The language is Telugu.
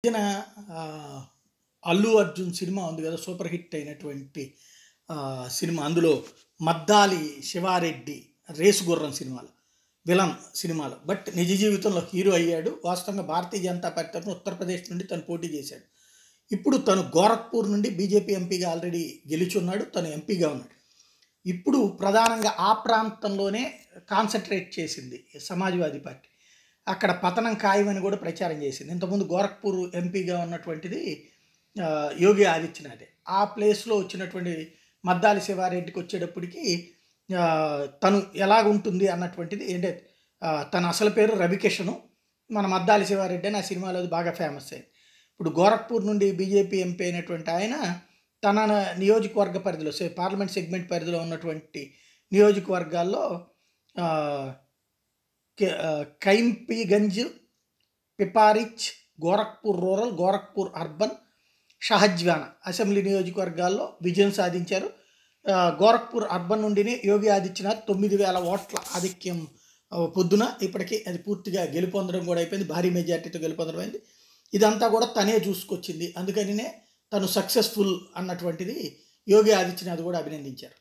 మధ్యన అల్లు అర్జున్ సినిమా ఉంది కదా సూపర్ హిట్ అయినటువంటి సినిమా అందులో మద్దాలి శివారెడ్డి రేసు గుర్రం సినిమాలు విలన్ సినిమాలు బట్ నిజ జీవితంలో హీరో అయ్యాడు వాస్తవంగా భారతీయ జనతా పార్టీ తరఫున ఉత్తరప్రదేశ్ నుండి తను పోటీ చేశాడు ఇప్పుడు తను గోరఖ్పూర్ నుండి బీజేపీ ఎంపీగా ఆల్రెడీ గెలుచున్నాడు తను ఎంపీగా ఉన్నాడు ఇప్పుడు ప్రధానంగా ఆ ప్రాంతంలోనే కాన్సన్ట్రేట్ చేసింది సమాజ్వాదీ పార్టీ అక్కడ పతనం ఖాయమని కూడా ప్రచారం చేసింది ఇంతకుముందు గోరఖ్పూర్ ఎంపీగా ఉన్నటువంటిది యోగి ఆదిత్యనాథ్ ఆ ప్లేస్లో వచ్చినటువంటి మద్దాలి శివారెడ్డికి వచ్చేటప్పటికి తను ఎలాగుంటుంది అన్నటువంటిది అంటే తన అసలు పేరు రవికిషను మన మద్దాలి శివారెడ్డి అని ఆ సినిమాలో బాగా ఫేమస్ అయింది ఇప్పుడు గోరఖ్పూర్ నుండి బీజేపీ ఎంపీ అయినటువంటి ఆయన తన నియోజకవర్గ పరిధిలో పార్లమెంట్ సెగ్మెంట్ పరిధిలో ఉన్నటువంటి నియోజకవర్గాల్లో Campierganj Pipraich Gorakhpur rural Gorakhpur urban Shahjanwa assembly నియోజకవర్గాల్లో విజయం సాధించారు గోరఖ్పూర్ అర్బన్ నుండినే యోగి ఆదిత్యనాథ్ తొమ్మిది వేల ఓట్ల ఆధిక్యం పొద్దున ఇప్పటికీ అది పూర్తిగా గెలుపొందడం కూడా అయిపోయింది భారీ మెజార్టీతో గెలుపొందడం అయింది ఇదంతా కూడా తనే చూసుకొచ్చింది అందుకనినే తను సక్సెస్ఫుల్ అన్నటువంటిది యోగి ఆదిత్యనాథ్ కూడా అభినందించారు